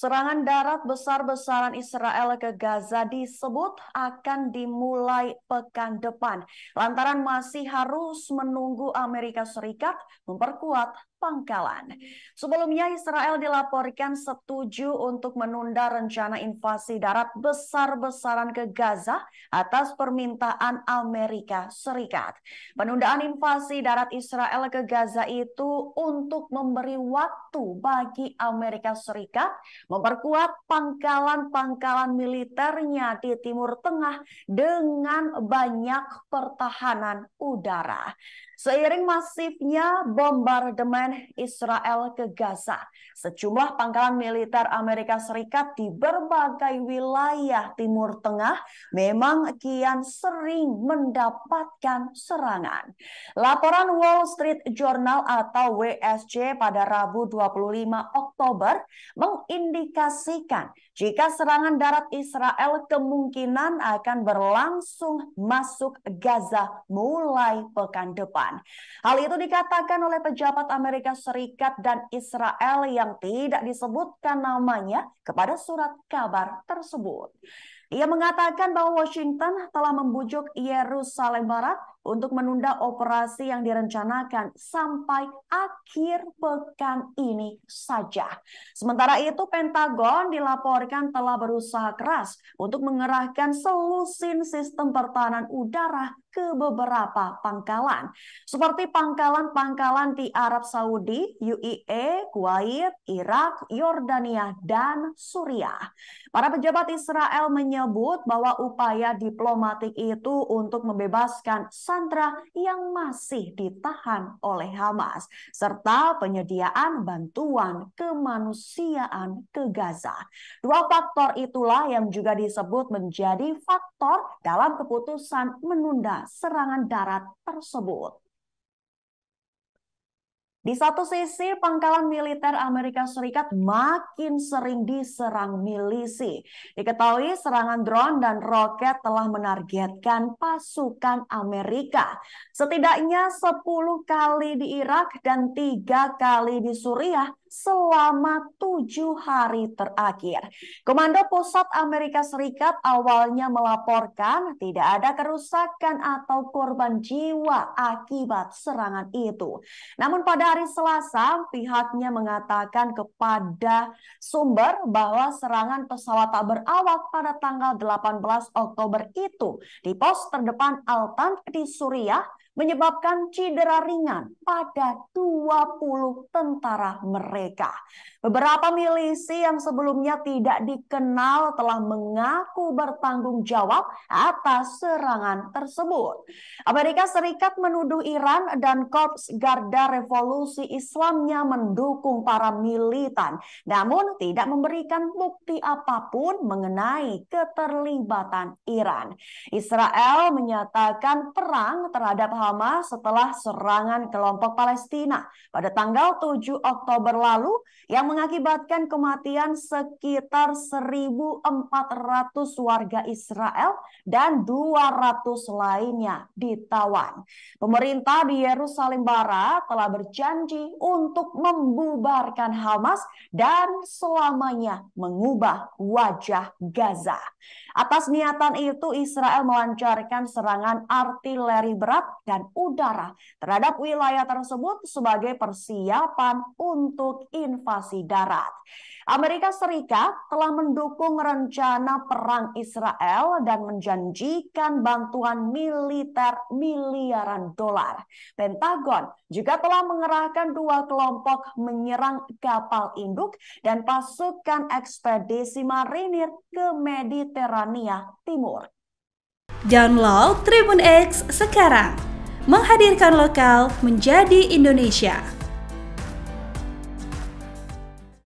Serangan darat besar-besaran Israel ke Gaza disebut akan dimulai pekan depan lantaran masih harus menunggu Amerika Serikat memperkuat pangkalan. Sebelumnya Israel dilaporkan setuju untuk menunda rencana invasi darat besar-besaran ke Gaza atas permintaan Amerika Serikat. Penundaan invasi darat Israel ke Gaza itu untuk memberi waktu bagi Amerika Serikat memperkuat pangkalan-pangkalan militernya di Timur Tengah dengan banyak pertahanan udara. Seiring masifnya bombardemen Israel ke Gaza, sejumlah pangkalan militer Amerika Serikat di berbagai wilayah Timur Tengah memang kian sering mendapatkan serangan. Laporan Wall Street Journal atau WSJ pada Rabu 25 Oktober mengindikasikan jika serangan darat Israel kemungkinan akan berlangsung masuk Gaza mulai pekan depan. Iran. Hal itu dikatakan oleh pejabat Amerika Serikat dan Israel yang tidak disebutkan namanya kepada surat kabar tersebut. Ia mengatakan bahwa Washington telah membujuk Yerusalem Barat untuk menunda operasi yang direncanakan sampai akhir pekan ini saja. Sementara itu, Pentagon dilaporkan telah berusaha keras untuk mengerahkan selusin sistem pertahanan udara ke beberapa pangkalan, seperti pangkalan-pangkalan di Arab Saudi, UAE, Kuwait, Irak, Yordania, dan Suriah. Para pejabat Israel menyebutkan menyebut bahwa upaya diplomatik itu untuk membebaskan Sandra yang masih ditahan oleh Hamas, serta penyediaan bantuan kemanusiaan ke Gaza. Dua faktor itulah yang juga disebut menjadi faktor dalam keputusan menunda serangan darat tersebut. Di satu sisi, pangkalan militer Amerika Serikat makin sering diserang milisi. Diketahui serangan drone dan roket telah menargetkan pasukan Amerika. Setidaknya 10 kali di Irak dan tiga kali di Suriah selama tujuh hari terakhir. Komando Pusat Amerika Serikat awalnya melaporkan tidak ada kerusakan atau korban jiwa akibat serangan itu. Namun pada hari Selasa, pihaknya mengatakan kepada sumber bahwa serangan pesawat tak berawak pada tanggal 18 Oktober itu di pos terdepan Altan di Suriah menyebabkan cedera ringan pada 20 tentara mereka mereka. Beberapa milisi yang sebelumnya tidak dikenal telah mengaku bertanggung jawab atas serangan tersebut. Amerika Serikat menuduh Iran dan Korps Garda Revolusi Islamnya mendukung para militan, namun tidak memberikan bukti apapun mengenai keterlibatan Iran. Israel menyatakan perang terhadap Hamas setelah serangan kelompok Palestina pada tanggal 7 Oktober lalu lalu yang mengakibatkan kematian sekitar 1.400 warga Israel dan 200 lainnya ditawan. Pemerintah di Yerusalem Barat telah berjanji untuk membubarkan Hamas dan selamanya mengubah wajah Gaza. Atas niatan itu Israel melancarkan serangan artileri berat dan udara terhadap wilayah tersebut sebagai persiapan untuk invasi darat. Amerika Serikat telah mendukung rencana perang Israel dan menjanjikan bantuan militer miliaran dolar. Pentagon juga telah mengerahkan dua kelompok menyerang kapal induk dan pasukan ekspedisi marinir ke Mediterania Timur. Download Tribun X sekarang, menghadirkan lokal menjadi Indonesia.